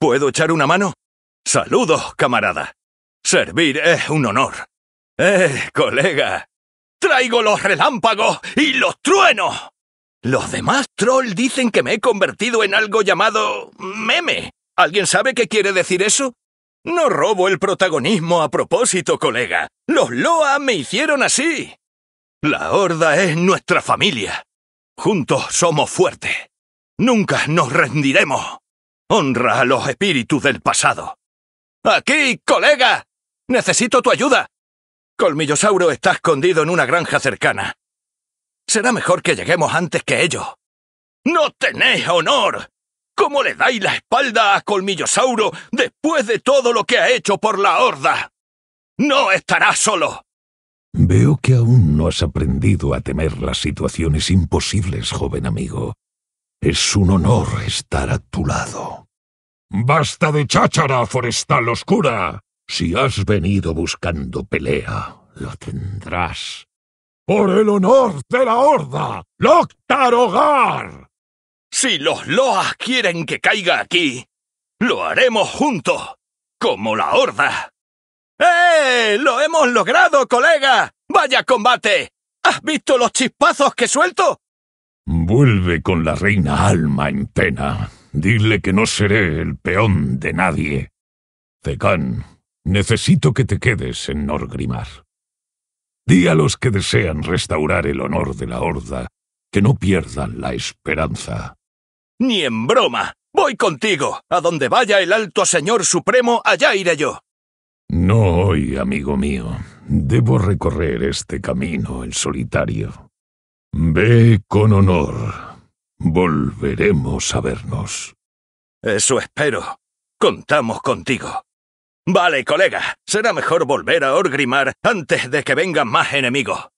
¿Puedo echar una mano? Saludos, camarada. Servir es un honor. Eh, colega. Traigo los relámpagos y los truenos. Los demás troll dicen que me he convertido en algo llamado meme. ¿Alguien sabe qué quiere decir eso? No robo el protagonismo a propósito, colega. Los Loa me hicieron así. La Horda es nuestra familia. Juntos somos fuertes. Nunca nos rendiremos. Honra a los espíritus del pasado. ¡Aquí, colega! ¡Necesito tu ayuda! Colmillosauro está escondido en una granja cercana. Será mejor que lleguemos antes que ellos. ¡No tenéis honor! ¿Cómo le dais la espalda a Colmillosauro después de todo lo que ha hecho por la horda? ¡No estarás solo! Veo que aún no has aprendido a temer las situaciones imposibles, joven amigo. Es un honor estar a tu lado. Basta de cháchara, forestal oscura. Si has venido buscando pelea, lo tendrás. Por el honor de la horda, Hogar! Si los Loas quieren que caiga aquí, lo haremos juntos, como la horda. ¡Eh! ¡Lo hemos logrado, colega! ¡Vaya combate! ¿Has visto los chispazos que suelto? Vuelve con la reina Alma en pena. Dile que no seré el peón de nadie. Tecán, necesito que te quedes en Norgrimar. Di a los que desean restaurar el honor de la Horda que no pierdan la esperanza. Ni en broma. Voy contigo. A donde vaya el alto señor supremo, allá iré yo. No hoy, amigo mío. Debo recorrer este camino en solitario. Ve con honor. Volveremos a vernos. Eso espero. Contamos contigo. Vale, colega, será mejor volver a orgrimar antes de que vengan más enemigos.